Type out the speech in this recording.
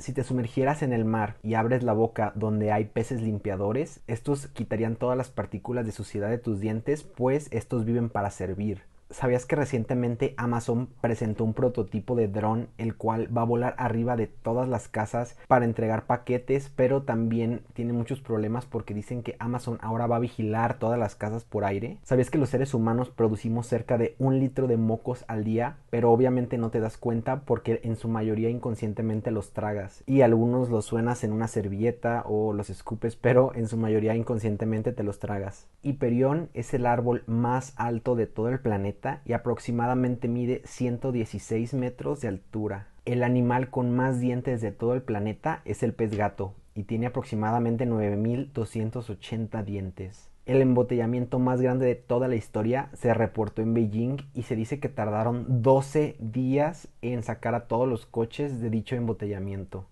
Si te sumergieras en el mar y abres la boca donde hay peces limpiadores, estos quitarían todas las partículas de suciedad de tus dientes, pues estos viven para servir. ¿Sabías que recientemente Amazon presentó un prototipo de dron el cual va a volar arriba de todas las casas para entregar paquetes, pero también tiene muchos problemas porque dicen que Amazon ahora va a vigilar todas las casas por aire? ¿Sabías que los seres humanos producimos cerca de un litro de mocos al día, pero obviamente no te das cuenta porque en su mayoría inconscientemente los tragas y algunos los suenas en una servilleta o los escupes, pero en su mayoría inconscientemente te los tragas? Hiperión es el árbol más alto de todo el planeta y aproximadamente mide 116 metros de altura. El animal con más dientes de todo el planeta es el pez gato y tiene aproximadamente 9.280 dientes. El embotellamiento más grande de toda la historia se reportó en Beijing y se dice que tardaron 12 días en sacar a todos los coches de dicho embotellamiento.